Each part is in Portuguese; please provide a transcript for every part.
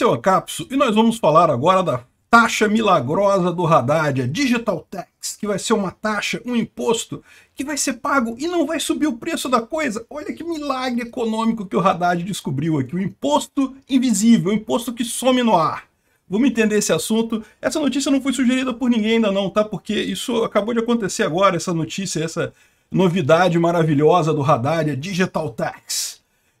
Seu Acapso, e nós vamos falar agora da taxa milagrosa do Haddad, a Digital Tax, que vai ser uma taxa, um imposto, que vai ser pago e não vai subir o preço da coisa. Olha que milagre econômico que o Haddad descobriu aqui, o imposto invisível, o imposto que some no ar. Vamos entender esse assunto. Essa notícia não foi sugerida por ninguém ainda não, tá? Porque isso acabou de acontecer agora, essa notícia, essa novidade maravilhosa do Haddad, a Digital Tax.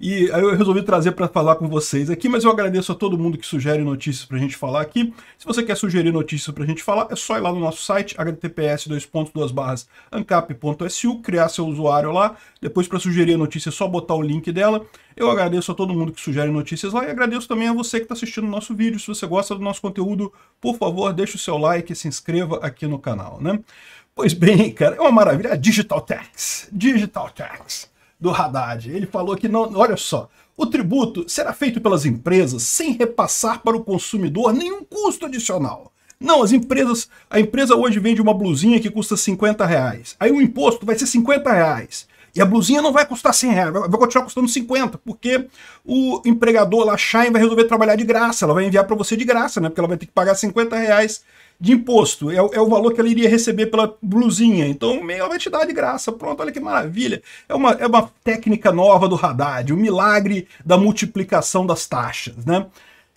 E aí eu resolvi trazer para falar com vocês aqui, mas eu agradeço a todo mundo que sugere notícias para a gente falar aqui. Se você quer sugerir notícias para a gente falar, é só ir lá no nosso site, https://ancap.su, criar seu usuário lá. Depois, para sugerir a notícia, é só botar o link dela. Eu agradeço a todo mundo que sugere notícias lá e agradeço também a você que está assistindo o nosso vídeo. Se você gosta do nosso conteúdo, por favor, deixe o seu like e se inscreva aqui no canal, né? Pois bem, cara, é uma maravilha. É Digital Tax. Digital Tax do Haddad. Ele falou que não, olha só, o tributo será feito pelas empresas sem repassar para o consumidor nenhum custo adicional. Não, as empresas, a empresa hoje vende uma blusinha que custa 50 reais. Aí o imposto vai ser 50 reais. E a blusinha não vai custar 100 reais, vai continuar custando 50, porque o empregador lá, Shine, vai resolver trabalhar de graça. Ela vai enviar para você de graça, né? Porque ela vai ter que pagar 50 reais de imposto. É, é, o valor que ela iria receber pela blusinha. Então, meio quantidade vai te dar de graça. Pronto, olha que maravilha. É uma, é uma técnica nova do Haddad, o um milagre da multiplicação das taxas, né?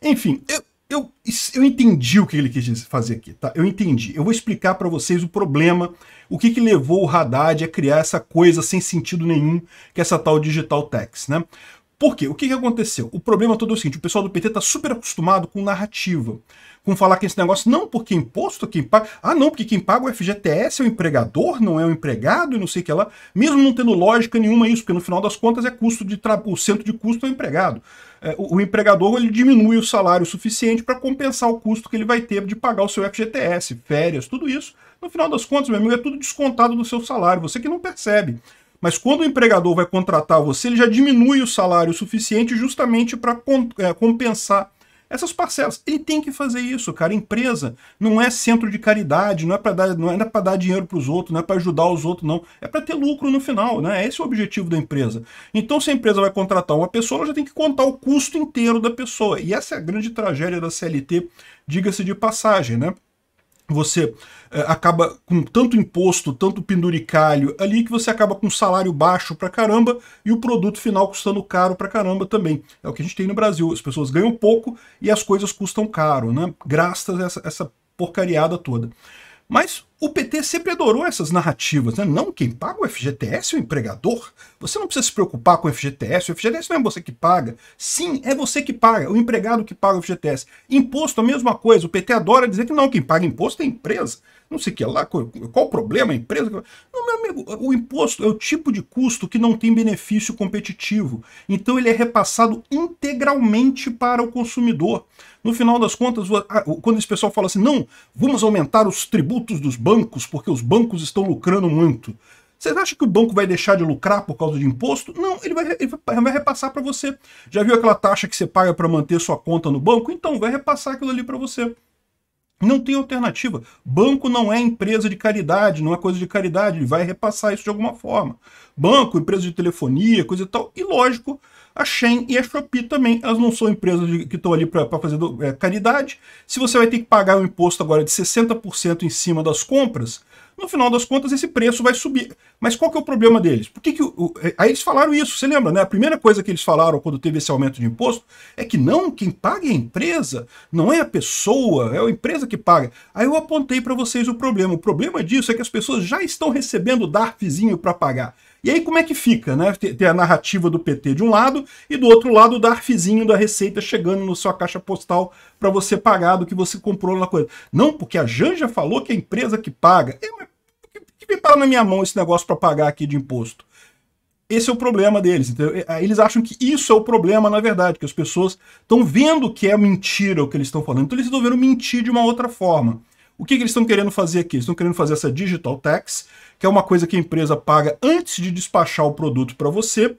Enfim, eu, eu, eu entendi o que ele quis fazer aqui, tá? Eu entendi. Eu vou explicar para vocês o problema, o que, que levou o Haddad a criar essa coisa sem sentido nenhum, que é essa tal digital tax, né? Por quê? O que, que aconteceu? O problema todo é o seguinte: o pessoal do PT está super acostumado com narrativa, com falar que esse negócio não porque imposto quem paga. Ah, não, porque quem paga é o FGTS é o empregador, não é o empregado e não sei o que lá. Mesmo não tendo lógica nenhuma isso, porque no final das contas é custo de tra... o centro de custo é o empregado. É, o, o, empregador ele diminui o salário suficiente para compensar o custo que ele vai ter de pagar o seu FGTS, férias, tudo isso. No final das contas, meu amigo, é tudo descontado do seu salário, você que não percebe. Mas quando o empregador vai contratar você, ele já diminui o salário suficiente justamente para é, compensar essas parcelas. Ele tem que fazer isso, cara. Empresa não é centro de caridade, não é para dar, não é, é para dar dinheiro para os outros, não é para ajudar os outros, não. É para ter lucro no final, né? Esse é o objetivo da empresa. Então, se a empresa vai contratar uma pessoa, ela já tem que contar o custo inteiro da pessoa. E essa é a grande tragédia da CLT, diga-se de passagem, né? você eh, acaba com tanto imposto, tanto penduricalho ali que você acaba com um salário baixo pra caramba e o produto final custando caro pra caramba também. É o que a gente tem no Brasil. As pessoas ganham pouco e as coisas custam caro, né? Graças a essa, essa porcariada toda. Mas o PT sempre adorou essas narrativas, né? Não, quem paga o FGTS é o empregador. Você não precisa se preocupar com o FGTS, o FGTS não é você que paga. Sim, é você que paga, o empregado que paga o FGTS. Imposto, a mesma coisa. O PT adora dizer que não, quem paga imposto é a empresa. Não sei o que lá, qual o problema, a empresa. Não, meu amigo, o imposto é o tipo de custo que não tem benefício competitivo. Então ele é repassado integralmente para o consumidor. No final das contas, quando esse pessoal fala assim, não, vamos aumentar os tributos dos bancos, porque os bancos estão lucrando muito. Você acha que o banco vai deixar de lucrar por causa de imposto? Não, ele vai, ele vai repassar para você. Já viu aquela taxa que você paga para manter sua conta no banco? Então, vai repassar aquilo ali para você. Não tem alternativa. Banco não é empresa de caridade, não é coisa de caridade, ele vai repassar isso de alguma forma. Banco, empresa de telefonia, coisa e tal. E lógico, a Shen e a Shopee também, elas não são empresas de, que estão ali para fazer do, é, caridade. Se você vai ter que pagar um imposto agora de 60% em cima das compras, no final das contas, esse preço vai subir. Mas qual que é o problema deles? Por que que o, o, aí eles falaram isso, você lembra, né? A primeira coisa que eles falaram quando teve esse aumento de imposto é que não, quem paga é a empresa, não é a pessoa, é a empresa que paga. Aí eu apontei para vocês o problema. O problema disso é que as pessoas já estão recebendo o DARFzinho para pagar. E aí como é que fica, né? Ter a narrativa do PT de um lado e do outro lado o DARFzinho da Receita chegando na sua caixa postal para você pagar do que você comprou na coisa. Não, porque a Janja falou que é a empresa que paga. É, mas e para tá na minha mão esse negócio para pagar aqui de imposto? Esse é o problema deles. então Eles acham que isso é o problema, na verdade, que as pessoas estão vendo que é mentira o que eles estão falando. Então eles estão vendo mentir de uma outra forma. O que, que eles estão querendo fazer aqui? Eles estão querendo fazer essa digital tax, que é uma coisa que a empresa paga antes de despachar o produto para você.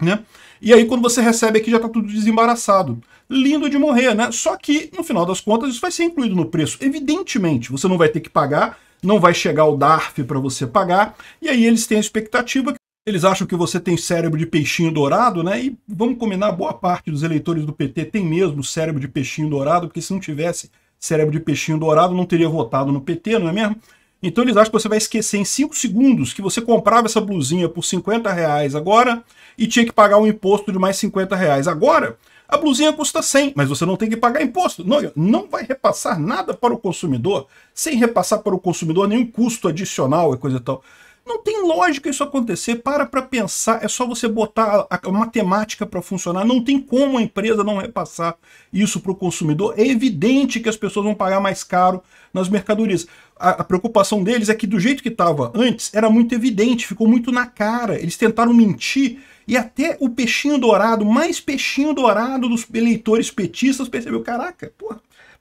Né? E aí, quando você recebe aqui, já está tudo desembaraçado. Lindo de morrer, né? Só que, no final das contas, isso vai ser incluído no preço. Evidentemente, você não vai ter que pagar não vai chegar o DARF para você pagar, e aí eles têm a expectativa eles acham que você tem cérebro de peixinho dourado, né? E vamos combinar, boa parte dos eleitores do PT tem mesmo cérebro de peixinho dourado, porque se não tivesse cérebro de peixinho dourado, não teria votado no PT, não é mesmo? Então eles acham que você vai esquecer em 5 segundos que você comprava essa blusinha por 50 reais agora e tinha que pagar um imposto de mais 50 reais agora a blusinha custa 100, mas você não tem que pagar imposto. Não, não vai repassar nada para o consumidor, sem repassar para o consumidor nenhum custo adicional e coisa e tal. Não tem lógica isso acontecer. Para para pensar, é só você botar a, matemática para funcionar. Não tem como a empresa não repassar isso para o consumidor. É evidente que as pessoas vão pagar mais caro nas mercadorias. A, a preocupação deles é que, do jeito que estava antes, era muito evidente, ficou muito na cara. Eles tentaram mentir e até o peixinho dourado, mais peixinho dourado dos eleitores petistas, percebeu: caraca, porra,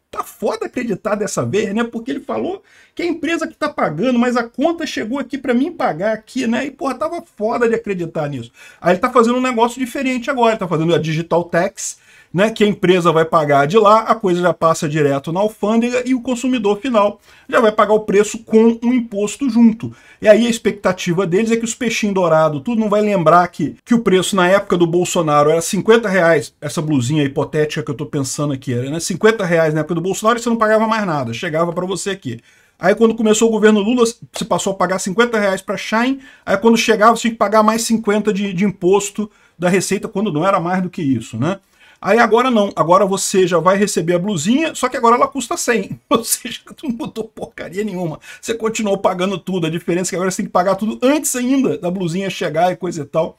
tá foda acreditar dessa vez, né? Porque ele falou que a empresa que tá pagando, mas a conta chegou aqui para mim pagar aqui, né? E porra, tava foda de acreditar nisso. Aí ele tá fazendo um negócio diferente agora, ele tá fazendo a digital tax, né, que a empresa vai pagar de lá, a coisa já passa direto na alfândega e o consumidor final já vai pagar o preço com o imposto junto. E aí a expectativa deles é que os peixinhos dourados, tudo não vai lembrar que, que o preço na época do Bolsonaro era 50 reais, essa blusinha hipotética que eu estou pensando aqui, era né, 50 reais na época do Bolsonaro e você não pagava mais nada, chegava para você aqui. Aí quando começou o governo Lula, você passou a pagar 50 reais para Shine, aí quando chegava você tinha que pagar mais 50 de, de imposto da receita, quando não era mais do que isso, né? Aí agora não, agora você já vai receber a blusinha, só que agora ela custa 100. Ou seja, não mudou porcaria nenhuma. Você continuou pagando tudo, a diferença é que agora você tem que pagar tudo antes ainda da blusinha chegar e coisa e tal.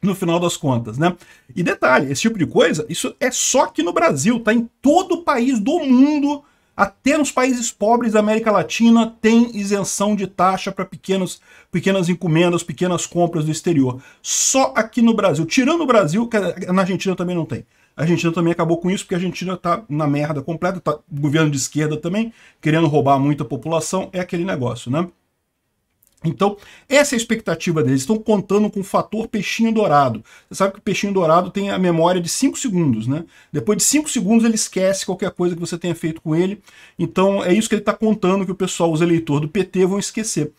No final das contas, né? E detalhe, esse tipo de coisa, isso é só aqui no Brasil, tá em todo o país do mundo até nos países pobres da América Latina tem isenção de taxa para pequenas encomendas, pequenas compras do exterior. Só aqui no Brasil. Tirando o Brasil, na Argentina também não tem. A Argentina também acabou com isso, porque a Argentina está na merda completa, tá governo de esquerda também, querendo roubar muita população, é aquele negócio, né? Então, essa é a expectativa deles. Estão contando com o fator peixinho dourado. Você sabe que o peixinho dourado tem a memória de 5 segundos, né? Depois de 5 segundos ele esquece qualquer coisa que você tenha feito com ele. Então, é isso que ele está contando que o pessoal, os eleitores do PT, vão esquecer.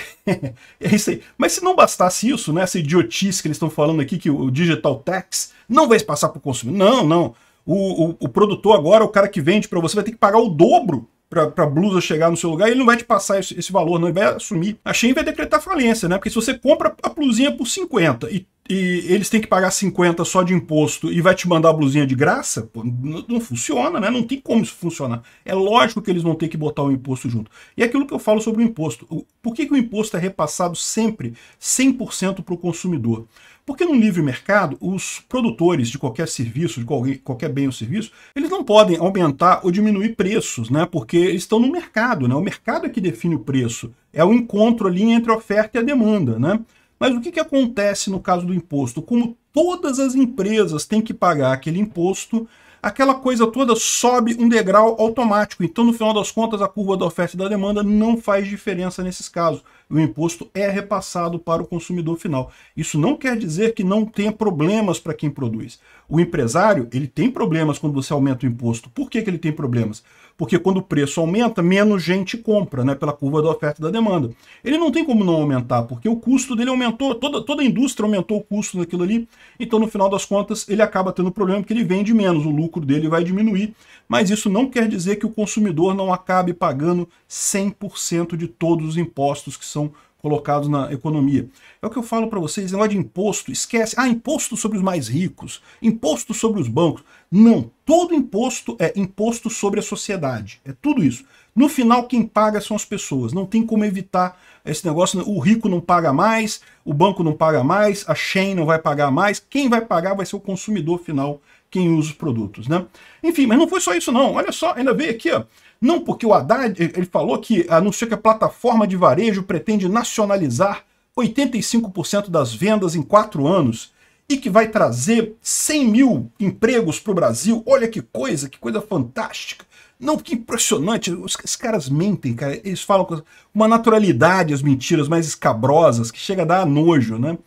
é isso aí. Mas se não bastasse isso, né? Essa idiotice que eles estão falando aqui, que o digital tax não vai passar para o consumidor. Não, não. O, o, o produtor agora, o cara que vende para você, vai ter que pagar o dobro para a blusa chegar no seu lugar, ele não vai te passar esse, esse valor, não, ele vai assumir. A Shein vai decretar falência, né? Porque se você compra a blusinha por 50 e e eles têm que pagar 50 só de imposto e vai te mandar a blusinha de graça, pô, não, não, funciona, né? Não tem como isso funcionar. É lógico que eles vão ter que botar o imposto junto. E é aquilo que eu falo sobre o imposto. O, por que, que o imposto é repassado sempre 100% para o consumidor? Porque no livre mercado, os produtores de qualquer serviço, de qualquer bem ou serviço, eles não podem aumentar ou diminuir preços, né? Porque eles estão no mercado, né? O mercado é que define o preço. É o encontro ali entre a oferta e a demanda, né? Mas o que, que acontece no caso do imposto? Como todas as empresas têm que pagar aquele imposto, aquela coisa toda sobe um degrau automático. Então, no final das contas, a curva da oferta e da demanda não faz diferença nesses casos o imposto é repassado para o consumidor final. Isso não quer dizer que não tenha problemas para quem produz. O empresário, ele tem problemas quando você aumenta o imposto. Por que, que ele tem problemas? Porque quando o preço aumenta, menos gente compra, né, pela curva da oferta e da demanda. Ele não tem como não aumentar, porque o custo dele aumentou, toda, toda a indústria aumentou o custo daquilo ali, então no final das contas ele acaba tendo problema porque ele vende menos, o lucro dele vai diminuir, mas isso não quer dizer que o consumidor não acabe pagando 100% de todos os impostos que são colocados na economia. É o que eu falo para vocês, negócio de imposto, esquece. Ah, imposto sobre os mais ricos, imposto sobre os bancos. Não, todo imposto é imposto sobre a sociedade, é tudo isso. No final, quem paga são as pessoas, não tem como evitar esse negócio. Né? O rico não paga mais, o banco não paga mais, a Shein não vai pagar mais. Quem vai pagar vai ser o consumidor final, quem usa os produtos, né? Enfim, mas não foi só isso não, olha só, ainda veio aqui, ó, não, porque o Haddad ele falou que anunciou que a plataforma de varejo pretende nacionalizar 85% das vendas em quatro anos e que vai trazer 100 mil empregos para o Brasil. Olha que coisa, que coisa fantástica. Não, que impressionante. Os, os caras mentem, cara. Eles falam com uma naturalidade, as mentiras mais escabrosas, que chega a dar nojo, né?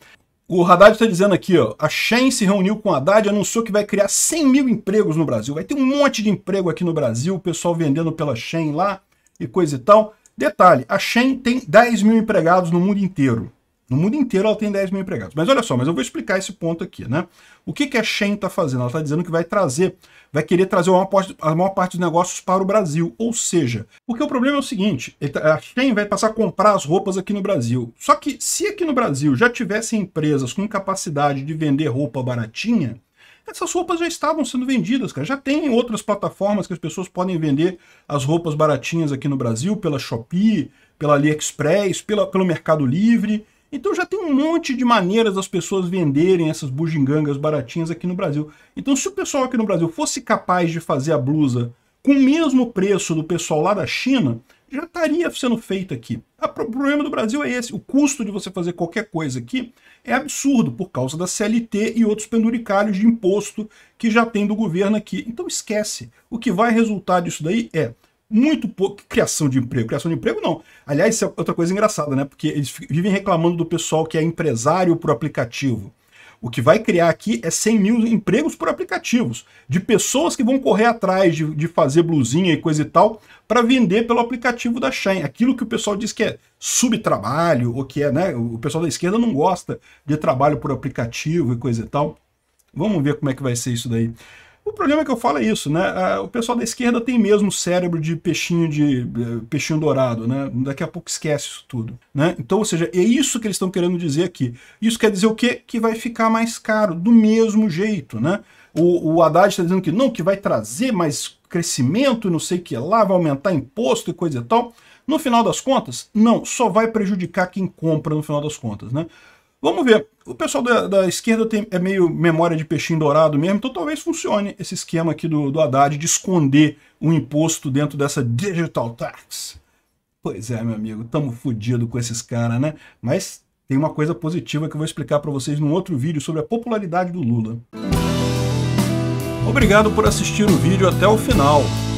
O Haddad está dizendo aqui, ó, a Shen se reuniu com o Haddad e anunciou que vai criar 100 mil empregos no Brasil. Vai ter um monte de emprego aqui no Brasil, o pessoal vendendo pela Shen lá e coisa e tal. Detalhe, a Shen tem 10 mil empregados no mundo inteiro. No mundo inteiro ela tem 10 mil empregados. Mas olha só, mas eu vou explicar esse ponto aqui, né? O que, que a Shen está fazendo? Ela está dizendo que vai trazer, vai querer trazer a maior, parte, a maior parte dos negócios para o Brasil. Ou seja, porque o problema é o seguinte, tá, a Shen vai passar a comprar as roupas aqui no Brasil. Só que se aqui no Brasil já tivessem empresas com capacidade de vender roupa baratinha, essas roupas já estavam sendo vendidas, cara. Já tem outras plataformas que as pessoas podem vender as roupas baratinhas aqui no Brasil, pela Shopee, pela AliExpress, pela, pelo Mercado Livre. Então já tem um monte de maneiras das pessoas venderem essas bugigangas baratinhas aqui no Brasil. Então se o pessoal aqui no Brasil fosse capaz de fazer a blusa com o mesmo preço do pessoal lá da China, já estaria sendo feita aqui. O problema do Brasil é esse. O custo de você fazer qualquer coisa aqui é absurdo por causa da CLT e outros penduricalhos de imposto que já tem do governo aqui. Então esquece. O que vai resultar disso daí é muito pouco criação de emprego. Criação de emprego, não. Aliás, isso é outra coisa engraçada, né? Porque eles vivem reclamando do pessoal que é empresário por aplicativo. O que vai criar aqui é 100 mil empregos por aplicativos, de pessoas que vão correr atrás de, de fazer blusinha e coisa e tal, para vender pelo aplicativo da Shine. Aquilo que o pessoal diz que é subtrabalho, ou que é, né? O pessoal da esquerda não gosta de trabalho por aplicativo e coisa e tal. Vamos ver como é que vai ser isso daí. O problema é que eu falo é isso, né? É, o pessoal da esquerda tem mesmo cérebro de peixinho de é, peixinho dourado, né? Daqui a pouco esquece isso tudo, né? Então, ou seja, é isso que eles estão querendo dizer aqui. Isso quer dizer o quê? Que vai ficar mais caro, do mesmo jeito, né? O, o Haddad está dizendo que não, que vai trazer mais crescimento, não sei o que lá, vai aumentar imposto e coisa e tal. No final das contas, não, só vai prejudicar quem compra no final das contas, né? Vamos ver. O pessoal da, da esquerda tem, é meio memória de peixinho dourado mesmo, então talvez funcione esse esquema aqui do, do Haddad de esconder um imposto dentro dessa digital tax. Pois é, meu amigo, tamo fodido com esses caras, né? Mas tem uma coisa positiva que eu vou explicar para vocês num outro vídeo sobre a popularidade do Lula. Obrigado por assistir o vídeo até o final.